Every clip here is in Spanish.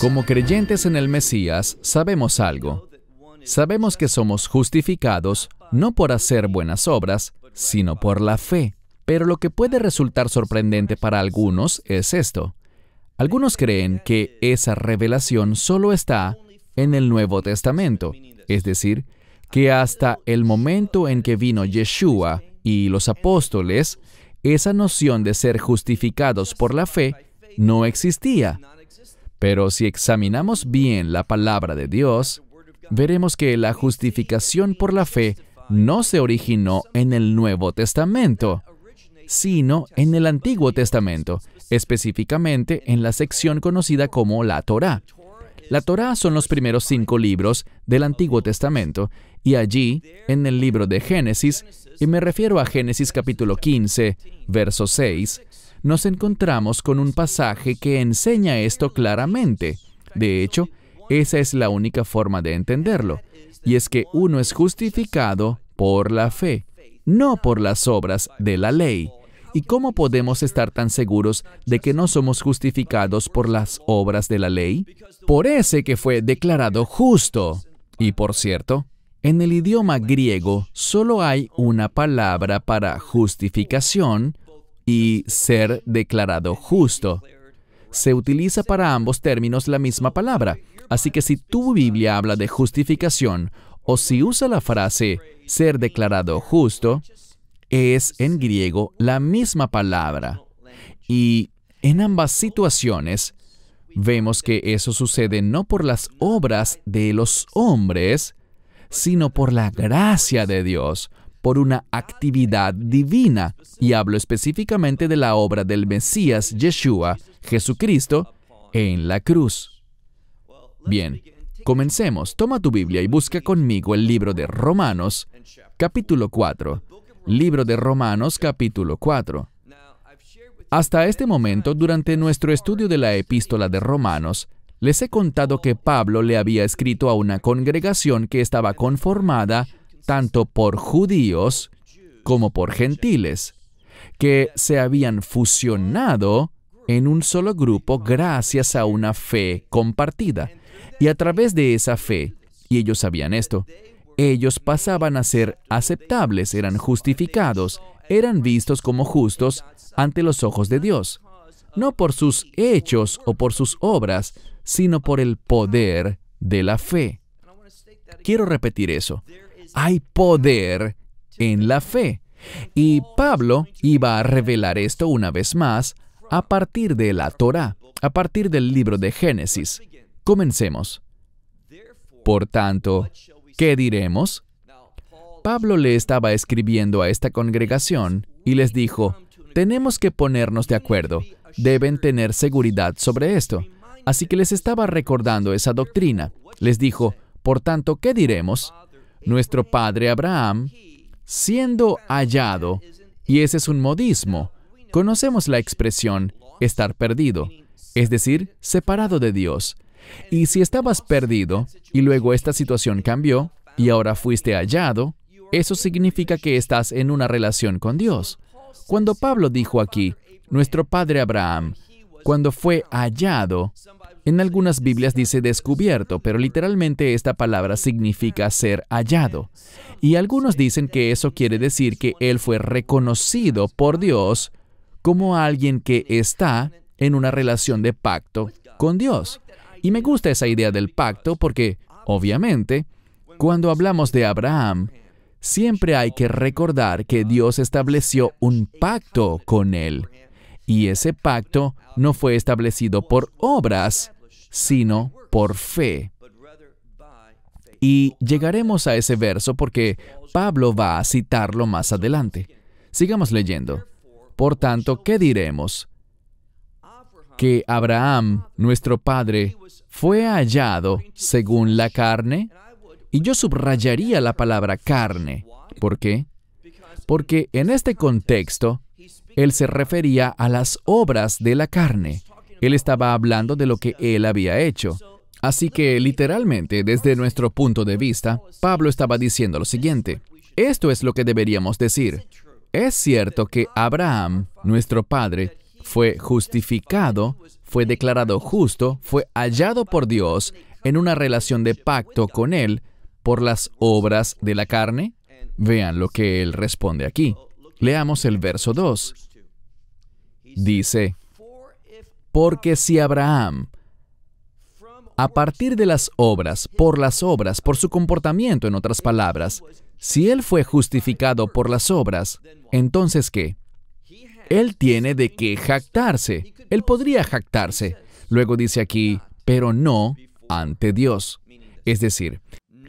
Como creyentes en el Mesías, sabemos algo. Sabemos que somos justificados no por hacer buenas obras, sino por la fe. Pero lo que puede resultar sorprendente para algunos es esto. Algunos creen que esa revelación solo está en el Nuevo Testamento, es decir, que hasta el momento en que vino Yeshua y los apóstoles, esa noción de ser justificados por la fe no existía. Pero si examinamos bien la palabra de Dios, veremos que la justificación por la fe no se originó en el Nuevo Testamento, sino en el Antiguo Testamento, específicamente en la sección conocida como la Torá. La Torá son los primeros cinco libros del Antiguo Testamento, y allí, en el libro de Génesis, y me refiero a Génesis capítulo 15, verso 6, nos encontramos con un pasaje que enseña esto claramente. De hecho, esa es la única forma de entenderlo, y es que uno es justificado por la fe, no por las obras de la ley. ¿Y cómo podemos estar tan seguros de que no somos justificados por las obras de la ley? Por ese que fue declarado justo. Y por cierto, en el idioma griego solo hay una palabra para justificación y ser declarado justo. Se utiliza para ambos términos la misma palabra, así que si tu Biblia habla de justificación o si usa la frase ser declarado justo, es en griego la misma palabra. Y en ambas situaciones vemos que eso sucede no por las obras de los hombres, sino por la gracia de Dios, por una actividad divina, y hablo específicamente de la obra del Mesías Yeshua, Jesucristo, en la cruz. Bien, comencemos. Toma tu Biblia y busca conmigo el libro de Romanos, capítulo 4. Libro de Romanos, capítulo 4. Hasta este momento, durante nuestro estudio de la epístola de Romanos, les he contado que Pablo le había escrito a una congregación que estaba conformada tanto por judíos como por gentiles, que se habían fusionado en un solo grupo gracias a una fe compartida. Y a través de esa fe, y ellos sabían esto, ellos pasaban a ser aceptables, eran justificados, eran vistos como justos ante los ojos de Dios, no por sus hechos o por sus obras, sino por el poder de la fe. Quiero repetir eso hay poder en la fe. Y Pablo iba a revelar esto una vez más a partir de la Torá, a partir del libro de Génesis. Comencemos. Por tanto, ¿qué diremos? Pablo le estaba escribiendo a esta congregación y les dijo, tenemos que ponernos de acuerdo, deben tener seguridad sobre esto. Así que les estaba recordando esa doctrina. Les dijo, por tanto, ¿qué diremos? nuestro padre Abraham, siendo hallado, y ese es un modismo. Conocemos la expresión estar perdido, es decir, separado de Dios. Y si estabas perdido y luego esta situación cambió y ahora fuiste hallado, eso significa que estás en una relación con Dios. Cuando Pablo dijo aquí, nuestro padre Abraham, cuando fue hallado, en algunas Biblias dice descubierto, pero literalmente esta palabra significa ser hallado. Y algunos dicen que eso quiere decir que él fue reconocido por Dios como alguien que está en una relación de pacto con Dios. Y me gusta esa idea del pacto porque, obviamente, cuando hablamos de Abraham, siempre hay que recordar que Dios estableció un pacto con él. Y ese pacto no fue establecido por obras, sino por fe. Y llegaremos a ese verso porque Pablo va a citarlo más adelante. Sigamos leyendo. Por tanto, ¿qué diremos? Que Abraham, nuestro padre, fue hallado según la carne. Y yo subrayaría la palabra carne. ¿Por qué? Porque en este contexto, él se refería a las obras de la carne. Él estaba hablando de lo que él había hecho. Así que literalmente, desde nuestro punto de vista, Pablo estaba diciendo lo siguiente. Esto es lo que deberíamos decir. Es cierto que Abraham, nuestro padre, fue justificado, fue declarado justo, fue hallado por Dios en una relación de pacto con Él por las obras de la carne? Vean lo que Él responde aquí. Leamos el verso 2. Dice, porque si Abraham, a partir de las obras, por las obras, por su comportamiento, en otras palabras, si él fue justificado por las obras, entonces ¿qué? Él tiene de qué jactarse. Él podría jactarse. Luego dice aquí, pero no ante Dios. Es decir,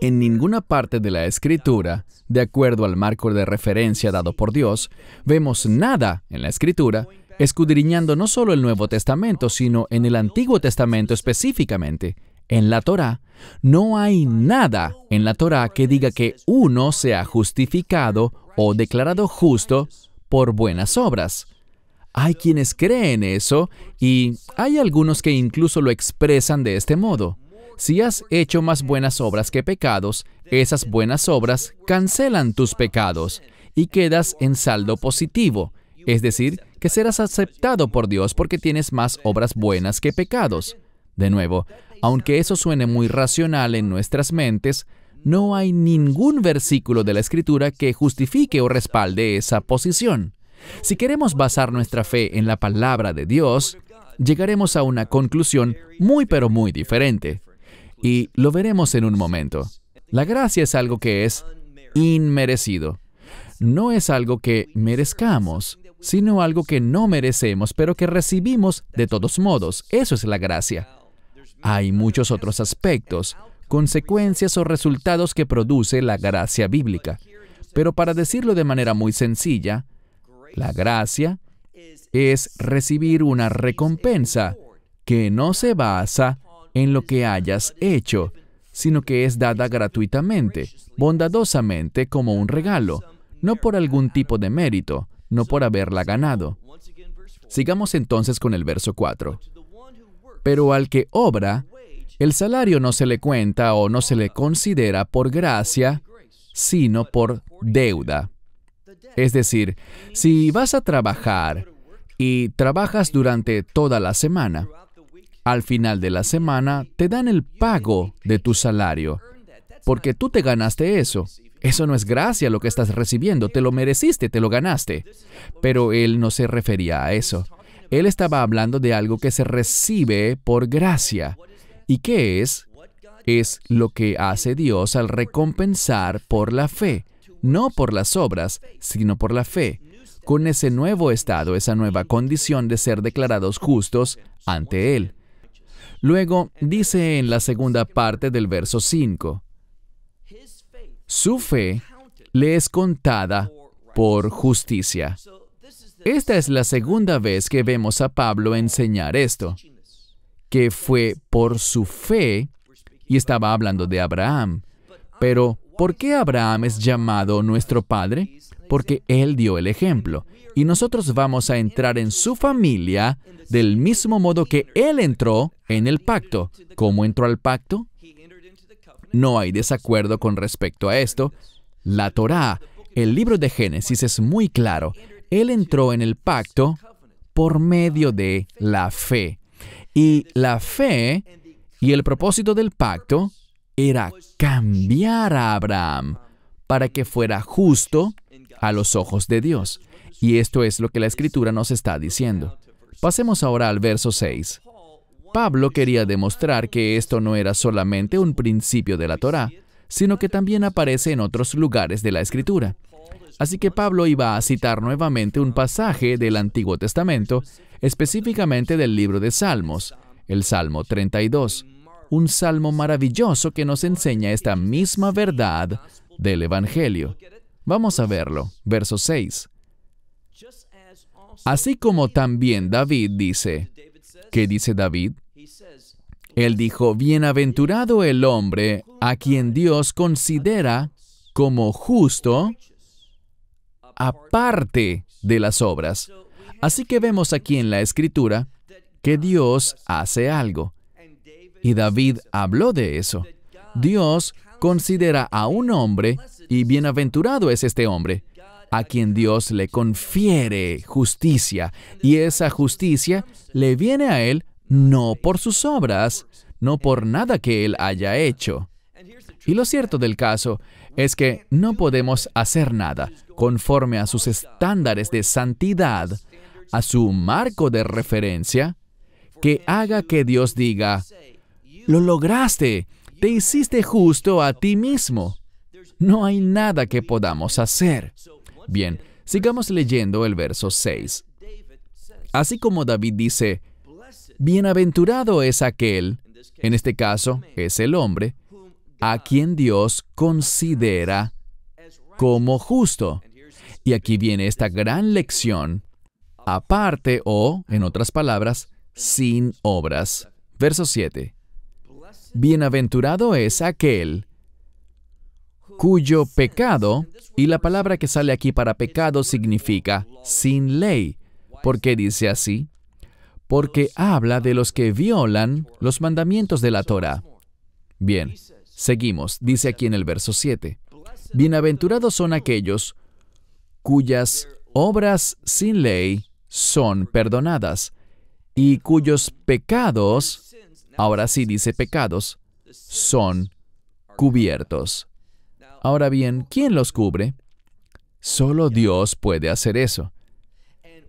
en ninguna parte de la escritura, de acuerdo al marco de referencia dado por Dios, vemos nada en la escritura escudriñando no solo el Nuevo Testamento, sino en el Antiguo Testamento específicamente, en la Torá, no hay nada en la Torá que diga que uno sea justificado o declarado justo por buenas obras. Hay quienes creen eso y hay algunos que incluso lo expresan de este modo. Si has hecho más buenas obras que pecados, esas buenas obras cancelan tus pecados y quedas en saldo positivo, es decir, que serás aceptado por Dios porque tienes más obras buenas que pecados. De nuevo, aunque eso suene muy racional en nuestras mentes, no hay ningún versículo de la Escritura que justifique o respalde esa posición. Si queremos basar nuestra fe en la palabra de Dios, llegaremos a una conclusión muy pero muy diferente. Y lo veremos en un momento. La gracia es algo que es inmerecido. No es algo que merezcamos sino algo que no merecemos, pero que recibimos de todos modos. Eso es la gracia. Hay muchos otros aspectos, consecuencias o resultados que produce la gracia bíblica. Pero para decirlo de manera muy sencilla, la gracia es recibir una recompensa que no se basa en lo que hayas hecho, sino que es dada gratuitamente, bondadosamente como un regalo, no por algún tipo de mérito, no por haberla ganado. Sigamos entonces con el verso 4. Pero al que obra, el salario no se le cuenta o no se le considera por gracia, sino por deuda. Es decir, si vas a trabajar y trabajas durante toda la semana, al final de la semana te dan el pago de tu salario, porque tú te ganaste eso. Eso no es gracia lo que estás recibiendo, te lo mereciste, te lo ganaste. Pero él no se refería a eso. Él estaba hablando de algo que se recibe por gracia. ¿Y qué es? Es lo que hace Dios al recompensar por la fe, no por las obras, sino por la fe, con ese nuevo estado, esa nueva condición de ser declarados justos ante Él. Luego dice en la segunda parte del verso 5, su fe le es contada por justicia. Esta es la segunda vez que vemos a Pablo enseñar esto, que fue por su fe, y estaba hablando de Abraham. Pero, ¿por qué Abraham es llamado nuestro Padre? Porque Él dio el ejemplo, y nosotros vamos a entrar en su familia del mismo modo que Él entró en el pacto. ¿Cómo entró al pacto? No hay desacuerdo con respecto a esto. La Torá, el libro de Génesis es muy claro. Él entró en el pacto por medio de la fe. Y la fe y el propósito del pacto era cambiar a Abraham para que fuera justo a los ojos de Dios. Y esto es lo que la escritura nos está diciendo. Pasemos ahora al verso 6. Pablo quería demostrar que esto no era solamente un principio de la Torá, sino que también aparece en otros lugares de la Escritura. Así que Pablo iba a citar nuevamente un pasaje del Antiguo Testamento, específicamente del libro de Salmos, el Salmo 32, un salmo maravilloso que nos enseña esta misma verdad del Evangelio. Vamos a verlo, verso 6. Así como también David dice, ¿qué dice David? Él dijo, bienaventurado el hombre a quien Dios considera como justo aparte de las obras. Así que vemos aquí en la escritura que Dios hace algo. Y David habló de eso. Dios considera a un hombre, y bienaventurado es este hombre, a quien Dios le confiere justicia, y esa justicia le viene a él no por sus obras, no por nada que Él haya hecho. Y lo cierto del caso es que no podemos hacer nada conforme a sus estándares de santidad, a su marco de referencia, que haga que Dios diga, lo lograste, te hiciste justo a ti mismo. No hay nada que podamos hacer. Bien, sigamos leyendo el verso 6. Así como David dice, Bienaventurado es aquel, en este caso es el hombre, a quien Dios considera como justo. Y aquí viene esta gran lección, aparte o, en otras palabras, sin obras. Verso 7. Bienaventurado es aquel cuyo pecado, y la palabra que sale aquí para pecado significa sin ley, porque dice así, porque habla de los que violan los mandamientos de la Torah. Bien, seguimos, dice aquí en el verso 7. Bienaventurados son aquellos cuyas obras sin ley son perdonadas y cuyos pecados, ahora sí dice pecados, son cubiertos. Ahora bien, ¿quién los cubre? Solo Dios puede hacer eso.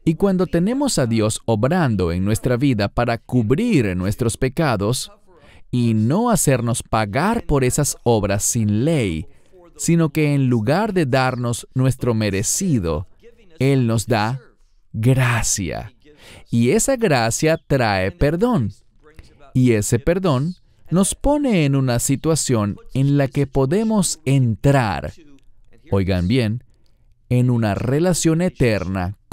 Y cuando tenemos a Dios obrando en nuestra vida para cubrir nuestros pecados y no hacernos pagar por esas obras sin ley, sino que en lugar de darnos nuestro merecido, Él nos da gracia. Y esa gracia trae perdón. Y ese perdón nos pone en una situación en la que podemos entrar, oigan bien, en una relación eterna